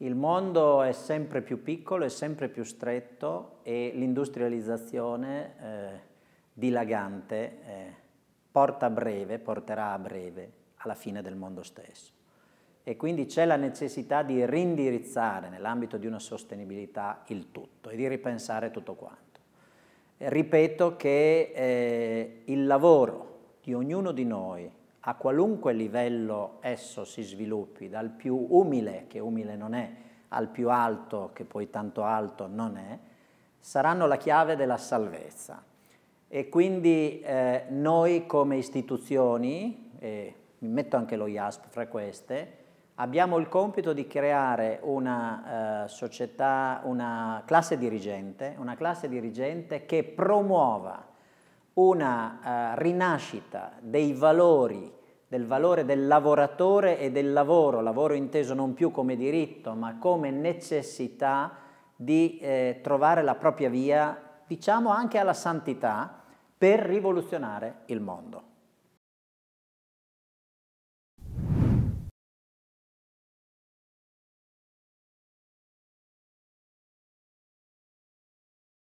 Il mondo è sempre più piccolo, è sempre più stretto e l'industrializzazione eh, dilagante eh, porta a breve, porterà a breve alla fine del mondo stesso. E quindi c'è la necessità di rindirizzare nell'ambito di una sostenibilità il tutto e di ripensare tutto quanto. Ripeto che eh, il lavoro di ognuno di noi a qualunque livello esso si sviluppi, dal più umile, che umile non è, al più alto, che poi tanto alto non è, saranno la chiave della salvezza. E quindi eh, noi come istituzioni, e mi metto anche lo IASP fra queste, abbiamo il compito di creare una eh, società, una classe dirigente, una classe dirigente che promuova una uh, rinascita dei valori, del valore del lavoratore e del lavoro, lavoro inteso non più come diritto ma come necessità di eh, trovare la propria via, diciamo anche alla santità, per rivoluzionare il mondo.